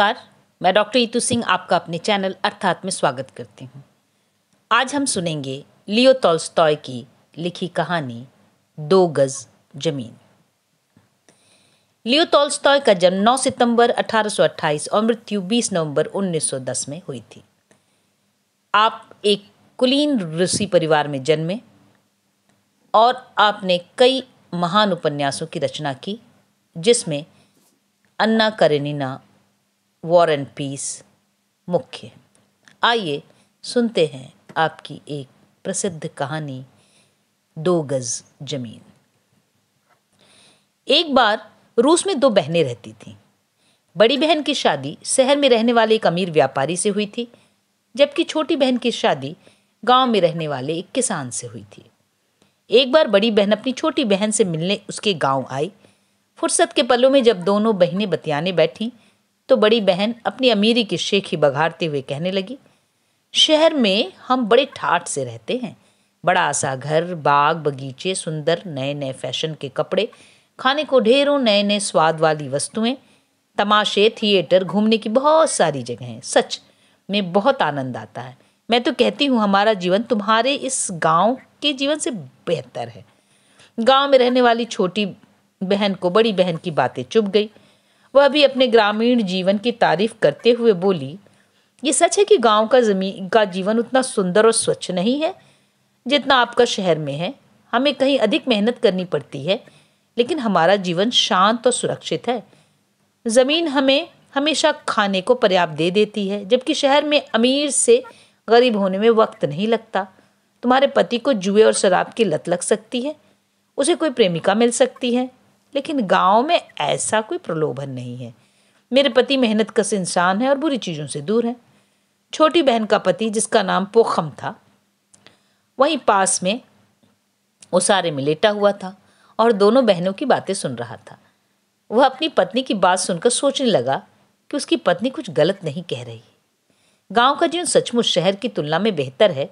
नमस्कार मैं डॉक्टर ईतू सिंह आपका अपने चैनल अर्थात में स्वागत करती हूँ आज हम सुनेंगे लियो तोल्स्टॉय की लिखी कहानी दो गज जमीन लियो तोल्स्टॉय का जन्म 9 सितंबर 1828 और मृत्यु 20 नवंबर 1910 में हुई थी आप एक कुलीन ऋषि परिवार में जन्मे और आपने कई महान उपन्यासों की रचना की जिसमें Anna Karenina War and Peace मुख्य आइए सुनते हैं आपकी एक प्रसिद्ध कहानी दो गज जमीन एक बार रूस में दो बहनें रहती थीं बड़ी बहन की शादी शहर में रहने वाले एक अमीर व्यापारी से हुई थी जबकि छोटी बहन की शादी गांव में रहने वाले एक किसान से हुई थी एक बार बड़ी बहन अपनी छोटी बहन से मिलने उसके गांव आई फुर्सत के पलों में जब दोनों बहनें बतियाने बैठी तो बड़ी बहन अपनी अमीरी की शेखी बघाड़ते हुए कहने लगी शहर में हम बड़े ठाठ से रहते हैं बड़ा सा घर बाग बगीचे सुंदर नए नए फैशन के कपड़े खाने को ढेरों नए नए स्वाद वाली वस्तुएं तमाशे थिएटर घूमने की बहुत सारी जगहें सच में बहुत आनंद आता है मैं तो कहती हूँ हमारा जीवन तुम्हारे इस गांव के जीवन से बेहतर है गांव में रहने वाली छोटी बहन को बड़ी बहन की बातें चुप गई वह भी अपने ग्रामीण जीवन की तारीफ करते हुए बोली ये सच है कि गांव का जमीन का जीवन उतना सुंदर और स्वच्छ नहीं है जितना आपका शहर में है हमें कहीं अधिक मेहनत करनी पड़ती है लेकिन हमारा जीवन शांत और सुरक्षित है ज़मीन हमें हमेशा खाने को पर्याप्त दे देती है जबकि शहर में अमीर से गरीब होने में वक्त नहीं लगता तुम्हारे पति को जुए और शराब की लत लग सकती है उसे कोई प्रेमिका मिल सकती है लेकिन गांव में ऐसा कोई प्रलोभन नहीं है मेरे पति मेहनत कस इंसान है और बुरी चीज़ों से दूर है छोटी बहन का पति जिसका नाम पोखम था वहीं पास में उसारे में लेटा हुआ था और दोनों बहनों की बातें सुन रहा था वह अपनी पत्नी की बात सुनकर सोचने लगा कि उसकी पत्नी कुछ गलत नहीं कह रही गांव का जीवन सचमुच शहर की तुलना में बेहतर है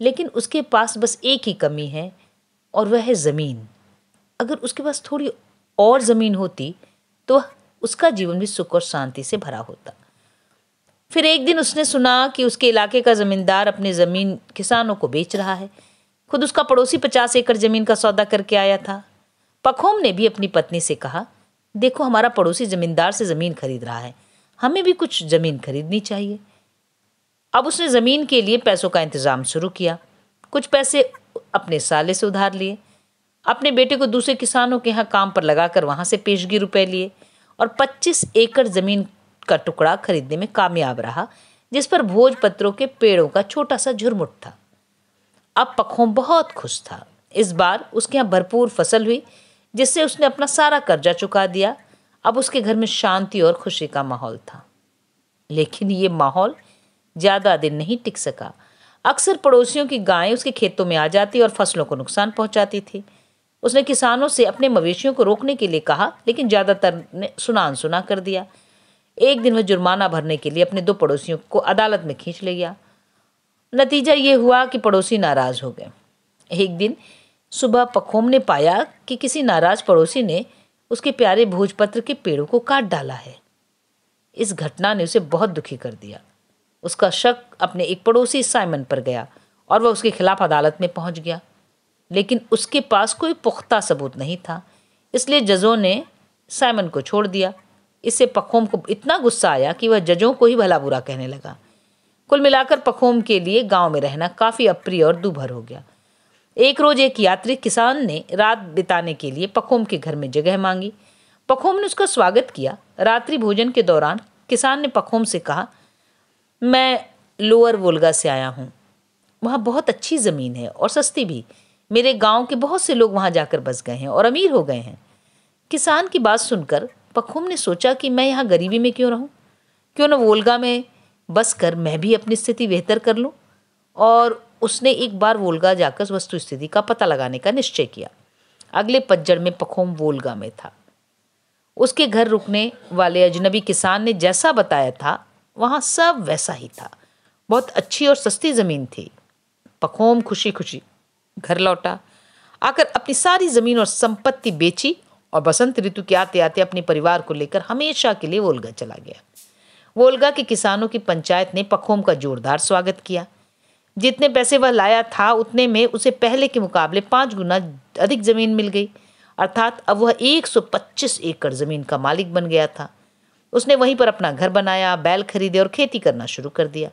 लेकिन उसके पास बस एक ही कमी है और वह है ज़मीन अगर उसके पास थोड़ी और ज़मीन होती तो उसका जीवन भी सुख और शांति से भरा होता फिर एक दिन उसने सुना कि उसके इलाके का ज़मींदार अपनी ज़मीन किसानों को बेच रहा है खुद उसका पड़ोसी पचास एकड़ ज़मीन का सौदा करके आया था पखोम ने भी अपनी पत्नी से कहा देखो हमारा पड़ोसी ज़मींदार से ज़मीन खरीद रहा है हमें भी कुछ ज़मीन खरीदनी चाहिए अब उसने ज़मीन के लिए पैसों का इंतज़ाम शुरू किया कुछ पैसे अपने साले से उधार लिए अपने बेटे को दूसरे किसानों के यहाँ काम पर लगाकर वहाँ से पेशगी रुपए लिए और 25 एकड़ ज़मीन का टुकड़ा खरीदने में कामयाब रहा जिस पर भोजपत्रों के पेड़ों का छोटा सा झुरमुट था अब पखों बहुत खुश था इस बार उसके यहाँ भरपूर फसल हुई जिससे उसने अपना सारा कर्जा चुका दिया अब उसके घर में शांति और खुशी का माहौल था लेकिन ये माहौल ज़्यादा दिन नहीं टिक सका अक्सर पड़ोसियों की गायें उसके खेतों में आ जाती और फसलों को नुकसान पहुंचाती थी उसने किसानों से अपने मवेशियों को रोकने के लिए कहा लेकिन ज़्यादातर ने सुना अनसुना कर दिया एक दिन वह जुर्माना भरने के लिए अपने दो पड़ोसियों को अदालत में खींच ले गया नतीजा ये हुआ कि पड़ोसी नाराज़ हो गए एक दिन सुबह पखोम ने पाया कि किसी नाराज़ पड़ोसी ने उसके प्यारे भोजपत्र के पेड़ों को काट डाला है इस घटना ने उसे बहुत दुखी कर दिया उसका शक अपने एक पड़ोसी साइमन पर गया और वह उसके खिलाफ अदालत में पहुंच गया लेकिन उसके पास कोई पुख्ता सबूत नहीं था इसलिए जजों ने साइमन को छोड़ दिया इससे पखोम को इतना गुस्सा आया कि वह जजों को ही भला बुरा कहने लगा कुल मिलाकर पखोम के लिए गांव में रहना काफ़ी अप्रिय और दुभर हो गया एक रोज एक यात्री किसान ने रात बिताने के लिए पखोम के घर में जगह मांगी पखोम ने उसका स्वागत किया रात्रि भोजन के दौरान किसान ने पखोम से कहा मैं लोअर वोल्गा से आया हूँ वहाँ बहुत अच्छी ज़मीन है और सस्ती भी मेरे गांव के बहुत से लोग वहाँ जाकर बस गए हैं और अमीर हो गए हैं किसान की बात सुनकर पखुम ने सोचा कि मैं यहाँ गरीबी में क्यों रहूँ क्यों न वोल्गा में बस कर मैं भी अपनी स्थिति बेहतर कर लूँ और उसने एक बार वोल्गा जाकर वस्तु स्थिति का पता लगाने का निश्चय किया अगले पतझड़ में पखोम वोल्गा में था उसके घर रुकने वाले अजनबी किसान ने जैसा बताया था वहाँ सब वैसा ही था बहुत अच्छी और सस्ती ज़मीन थी पखोम खुशी खुशी घर लौटा आकर अपनी सारी जमीन और संपत्ति बेची और बसंत ऋतु के आते आते अपने परिवार को लेकर हमेशा के लिए वोल्गा चला गया वोल्गा के किसानों की पंचायत ने पखोम का जोरदार स्वागत किया जितने पैसे वह लाया था उतने में उसे पहले के मुकाबले पाँच गुना अधिक जमीन मिल गई अर्थात अब वह 125 एकड़ ज़मीन का मालिक बन गया था उसने वहीं पर अपना घर बनाया बैल खरीदे और खेती करना शुरू कर दिया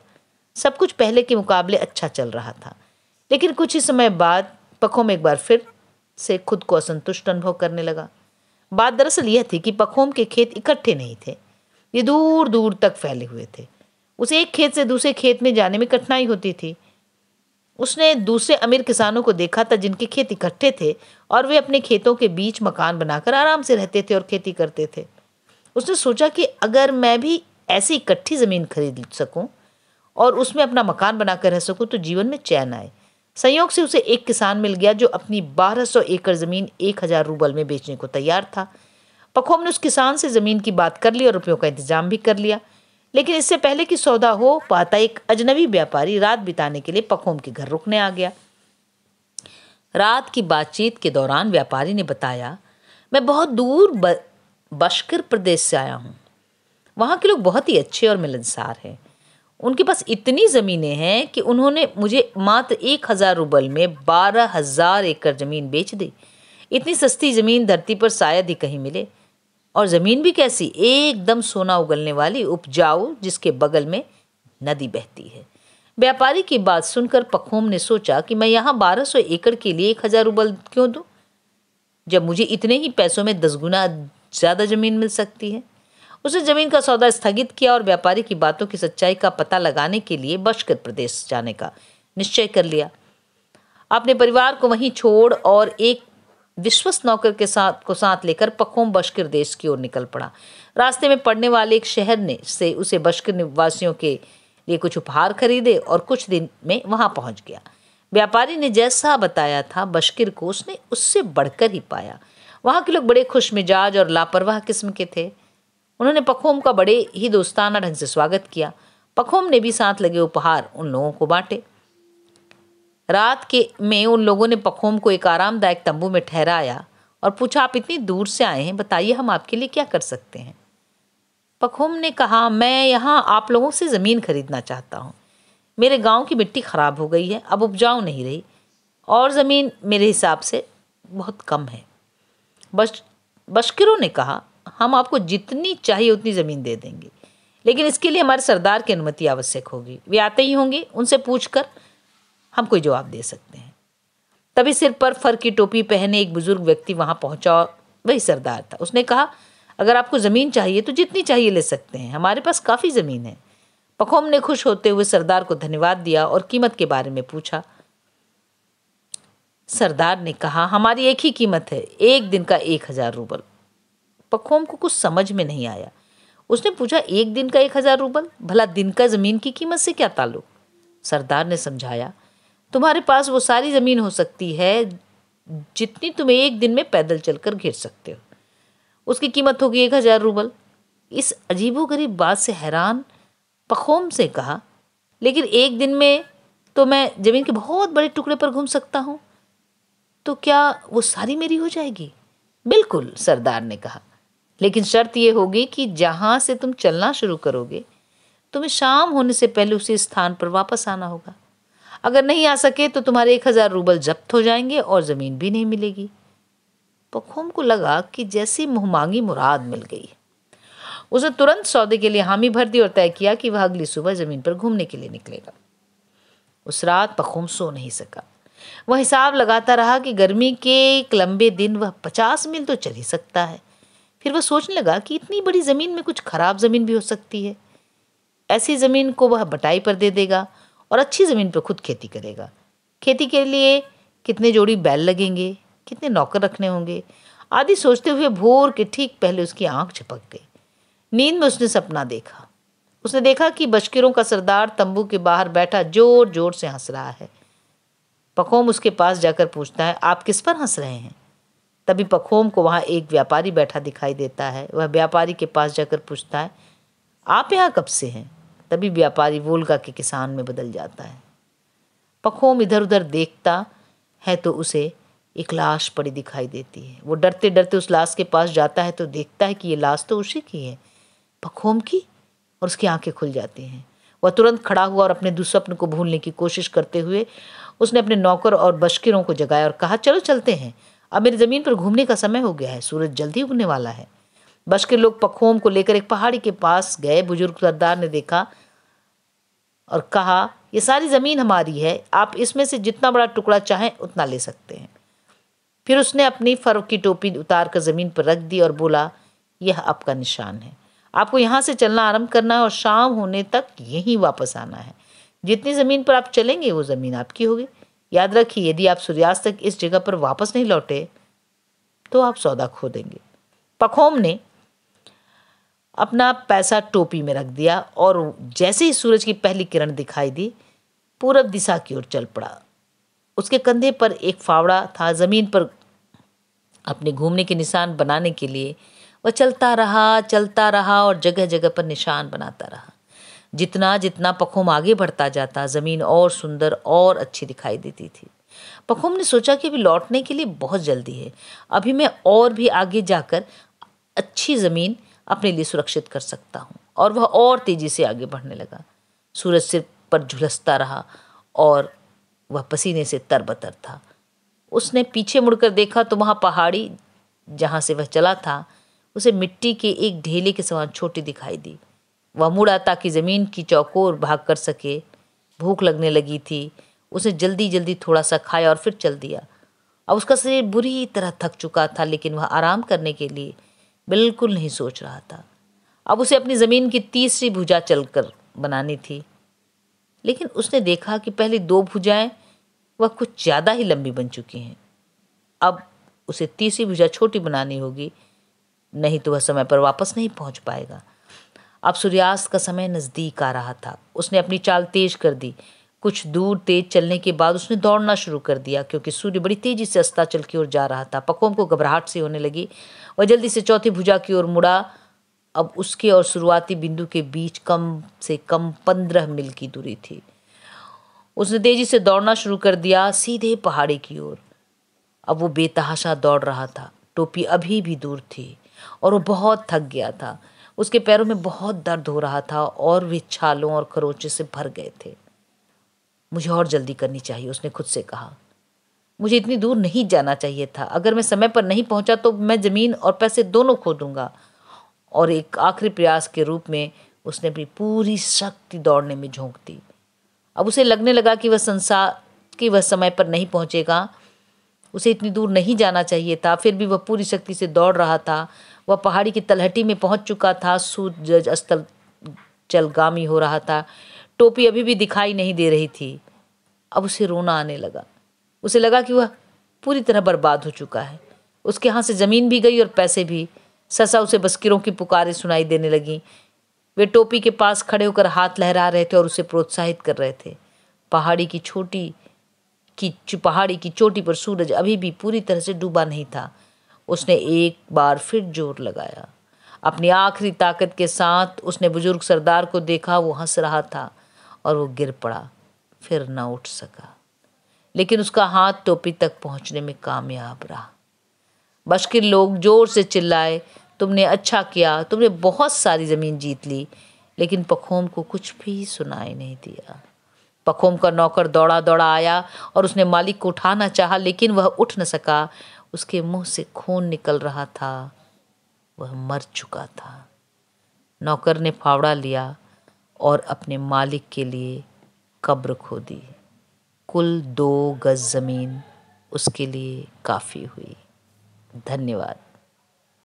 सब कुछ पहले के मुकाबले अच्छा चल रहा था लेकिन कुछ ही समय बाद पखोम एक बार फिर से खुद को असंतुष्ट अनुभव करने लगा बात दरअसल यह थी कि पखोम के खेत इकट्ठे नहीं थे ये दूर दूर तक फैले हुए थे उसे एक खेत से दूसरे खेत में जाने में कठिनाई होती थी उसने दूसरे अमीर किसानों को देखा था जिनके खेत इकट्ठे थे और वे अपने खेतों के बीच मकान बनाकर आराम से रहते थे और खेती करते थे उसने सोचा कि अगर मैं भी ऐसी इकट्ठी ज़मीन खरीद सकूं और उसमें अपना मकान बनाकर रह सकूं तो जीवन में चैन आए संयोग से उसे एक किसान मिल गया जो अपनी 1200 एकड़ ज़मीन एक हज़ार रूबल में बेचने को तैयार था पखोम ने उस किसान से ज़मीन की बात कर ली और रुपयों का इंतजाम भी कर लिया लेकिन इससे पहले कि सौदा हो पाता एक अजनबी व्यापारी रात बिताने के लिए पखोम के घर रुकने आ गया रात की बातचीत के दौरान व्यापारी ने बताया मैं बहुत दूर बश्कर बशकर प्रदेश से आया हूँ वहाँ के लोग बहुत ही अच्छे और मिलनसार हैं उनके पास इतनी ज़मीनें हैं कि उन्होंने मुझे मात्र एक हज़ार रूबल में बारह हज़ार एकड़ ज़मीन बेच दी इतनी सस्ती ज़मीन धरती पर शायद ही कहीं मिले और ज़मीन भी कैसी एकदम सोना उगलने वाली उपजाऊ जिसके बगल में नदी बहती है व्यापारी की बात सुनकर पखोम ने सोचा कि मैं यहाँ बारह सौ एकड़ के लिए एक हज़ार रूबल क्यों दूँ जब मुझे इतने ही पैसों में दस गुना ज़्यादा ज़मीन मिल सकती है उसने जमीन का सौदा स्थगित किया और व्यापारी की बातों की सच्चाई का पता लगाने के लिए बशकर प्रदेश जाने का निश्चय कर लिया अपने परिवार को वहीं छोड़ और एक विश्वस्त नौकर के साथ को साथ लेकर पखोम बशकर देश की ओर निकल पड़ा रास्ते में पड़ने वाले एक शहर ने से उसे बशकर निवासियों के लिए कुछ उपहार खरीदे और कुछ दिन में वहां पहुंच गया व्यापारी ने जैसा बताया था बशकिर को उसने उससे बढ़कर ही पाया वहाँ के लोग बड़े खुश मिजाज और लापरवाह किस्म के थे उन्होंने पखोम का बड़े ही दोस्ताना ढंग से स्वागत किया पखोम ने भी साथ लगे उपहार उन लोगों को बांटे रात के में उन लोगों ने पखोम को एक आरामदायक तंबू में ठहराया और पूछा आप इतनी दूर से आए हैं बताइए हम आपके लिए क्या कर सकते हैं पखोम ने कहा मैं यहाँ आप लोगों से ज़मीन खरीदना चाहता हूँ मेरे गांव की मिट्टी ख़राब हो गई है अब उपजाऊ नहीं रही और ज़मीन मेरे हिसाब से बहुत कम है बश बशकिरों ने कहा हम आपको जितनी चाहिए उतनी ज़मीन दे देंगे लेकिन इसके लिए हमारे सरदार की अनुमति आवश्यक होगी वे आते ही होंगे उनसे पूछ कर हम कोई जवाब दे सकते हैं तभी सिर पर फर की टोपी पहने एक बुजुर्ग व्यक्ति वहाँ पहुँचा वही सरदार था उसने कहा अगर आपको ज़मीन चाहिए तो जितनी चाहिए ले सकते हैं हमारे पास काफ़ी ज़मीन है पखोम ने खुश होते हुए सरदार को धन्यवाद दिया और कीमत के बारे में पूछा सरदार ने कहा हमारी एक ही कीमत है एक दिन का एक हज़ार रूबल पखोम को कुछ समझ में नहीं आया उसने पूछा एक दिन का एक हजार रूबल भला दिन का ज़मीन की कीमत से क्या ताल्लुक सरदार ने समझाया तुम्हारे पास वो सारी ज़मीन हो सकती है जितनी तुम एक दिन में पैदल चलकर घेर सकते हो उसकी कीमत होगी एक हज़ार रूबल इस अजीबोगरीब बात से हैरान पखोम से कहा लेकिन एक दिन में तो मैं ज़मीन के बहुत बड़े टुकड़े पर घूम सकता हूँ तो क्या वो सारी मेरी हो जाएगी बिल्कुल सरदार ने कहा लेकिन शर्त यह होगी कि जहां से तुम चलना शुरू करोगे तुम्हें शाम होने से पहले उसी स्थान पर वापस आना होगा अगर नहीं आ सके तो तुम्हारे एक हज़ार रूबल जब्त हो जाएंगे और ज़मीन भी नहीं मिलेगी पखूम को लगा कि जैसी मुहमांगी मुराद मिल गई उसने तुरंत सौदे के लिए हामी भर दी और तय किया कि वह अगली सुबह ज़मीन पर घूमने के लिए निकलेगा उस रात पखूम सो नहीं सका वह हिसाब लगाता रहा कि गर्मी के एक लंबे दिन वह पचास मील तो चल ही सकता है फिर वह सोचने लगा कि इतनी बड़ी ज़मीन में कुछ खराब ज़मीन भी हो सकती है ऐसी ज़मीन को वह बटाई पर दे देगा और अच्छी ज़मीन पर खुद खेती करेगा खेती के लिए कितने जोड़ी बैल लगेंगे कितने नौकर रखने होंगे आदि सोचते हुए भोर के ठीक पहले उसकी आंख झपक गई नींद में उसने सपना देखा उसने देखा कि बशकिरों का सरदार तंबू के बाहर बैठा जोर जोर से हंस रहा है पकोम उसके पास जाकर पूछता है आप किस पर हंस रहे हैं तभी पखोम को वहाँ एक व्यापारी बैठा दिखाई देता है वह व्यापारी के पास जाकर पूछता है आप यहाँ कब से हैं तभी व्यापारी वोलगा के किसान में बदल जाता है पखोम इधर उधर देखता है तो उसे एक लाश पड़ी दिखाई देती है वो डरते डरते उस लाश के पास जाता है तो देखता है कि ये लाश तो उसी की है पखोम की और उसकी आंखें खुल जाती हैं वह तुरंत खड़ा हुआ और अपने दुस्वप्न को भूलने की कोशिश करते हुए उसने अपने नौकर और बशकिरों को जगाया और कहा चलो चलते हैं अब मेरी ज़मीन पर घूमने का समय हो गया है सूरज जल्दी उगने वाला है बस के लोग पखोम को लेकर एक पहाड़ी के पास गए बुजुर्ग सरदार ने देखा और कहा यह सारी ज़मीन हमारी है आप इसमें से जितना बड़ा टुकड़ा चाहें उतना ले सकते हैं फिर उसने अपनी फर्व की टोपी उतार कर ज़मीन पर रख दी और बोला यह आपका निशान है आपको यहाँ से चलना आरंभ करना है और शाम होने तक यहीं वापस आना है जितनी ज़मीन पर आप चलेंगे वो ज़मीन आपकी होगी याद रखिए यदि आप सूर्यास्त तक इस जगह पर वापस नहीं लौटे तो आप सौदा खो देंगे पखोम ने अपना पैसा टोपी में रख दिया और जैसे ही सूरज की पहली किरण दिखाई दी पूरब दिशा की ओर चल पड़ा उसके कंधे पर एक फावड़ा था ज़मीन पर अपने घूमने के निशान बनाने के लिए वह चलता रहा चलता रहा और जगह जगह पर निशान बनाता रहा जितना जितना पखुम आगे बढ़ता जाता ज़मीन और सुंदर और अच्छी दिखाई देती थी पखुम ने सोचा कि अभी लौटने के लिए बहुत जल्दी है अभी मैं और भी आगे जाकर अच्छी ज़मीन अपने लिए सुरक्षित कर सकता हूँ और वह और तेज़ी से आगे बढ़ने लगा सूरज सिर पर झुलसता रहा और वह पसीने से तरबतर था उसने पीछे मुड़कर देखा तो वहाँ पहाड़ी जहाँ से वह चला था उसे मिट्टी के एक ढेले के समान छोटी दिखाई दी वह मुड़ा ताकि ज़मीन की चौकोर भाग कर सके भूख लगने लगी थी उसने जल्दी जल्दी थोड़ा सा खाया और फिर चल दिया अब उसका शरीर बुरी तरह थक चुका था लेकिन वह आराम करने के लिए बिल्कुल नहीं सोच रहा था अब उसे अपनी ज़मीन की तीसरी भुजा चल कर बनानी थी लेकिन उसने देखा कि पहले दो भुजाएं वह कुछ ज़्यादा ही लंबी बन चुकी हैं अब उसे तीसरी भुजा छोटी बनानी होगी नहीं तो वह समय पर वापस नहीं पहुंच पाएगा अब सूर्यास्त का समय नज़दीक आ रहा था उसने अपनी चाल तेज कर दी कुछ दूर तेज चलने के बाद उसने दौड़ना शुरू कर दिया क्योंकि सूर्य बड़ी तेज़ी से अस्ताचल की ओर जा रहा था पकोम को घबराहट सी होने लगी वह जल्दी से चौथी भुजा की ओर मुड़ा अब उसके और शुरुआती बिंदु के बीच कम से कम पंद्रह मील की दूरी थी उसने तेजी से दौड़ना शुरू कर दिया सीधे पहाड़ी की ओर अब वो बेतहाशा दौड़ रहा था टोपी अभी भी दूर थी और वो बहुत थक गया था उसके पैरों में बहुत दर्द हो रहा था और वे छालों और खरोचे से भर गए थे मुझे और जल्दी करनी चाहिए उसने खुद से कहा मुझे इतनी दूर नहीं जाना चाहिए था अगर मैं समय पर नहीं पहुंचा तो मैं ज़मीन और पैसे दोनों खो दूंगा और एक आखिरी प्रयास के रूप में उसने अपनी पूरी शक्ति दौड़ने में झोंक दी अब उसे लगने लगा कि वह संसार कि वह समय पर नहीं पहुंचेगा उसे इतनी दूर नहीं जाना चाहिए था फिर भी वह पूरी शक्ति से दौड़ रहा था वह पहाड़ी की तलहटी में पहुंच चुका था सूरज अस्तल जलगामी हो रहा था टोपी अभी भी दिखाई नहीं दे रही थी अब उसे रोना आने लगा उसे लगा कि वह पूरी तरह बर्बाद हो चुका है उसके हाथ से ज़मीन भी गई और पैसे भी ससा उसे बस्किरों की पुकारें सुनाई देने लगीं वे टोपी के पास खड़े होकर हाथ लहरा रहे थे और उसे प्रोत्साहित कर रहे थे पहाड़ी की छोटी की पहाड़ी की चोटी पर सूरज अभी भी पूरी तरह से डूबा नहीं था उसने एक बार फिर जोर लगाया अपनी आखिरी ताकत के साथ उसने बुजुर्ग सरदार को देखा वो हंस रहा था और वो गिर पड़ा फिर न उठ सका लेकिन उसका हाथ टोपी तक पहुंचने में कामयाब रहा बशकिर लोग जोर से चिल्लाए तुमने अच्छा किया तुमने बहुत सारी ज़मीन जीत ली लेकिन पखोम को कुछ भी सुनाई नहीं दिया पखोम का नौकर दौड़ा दौड़ा आया और उसने मालिक को उठाना चाहा लेकिन वह उठ न सका उसके मुंह से खून निकल रहा था वह मर चुका था नौकर ने फावड़ा लिया और अपने मालिक के लिए कब्र खोदी कुल दो गज ज़मीन उसके लिए काफ़ी हुई धन्यवाद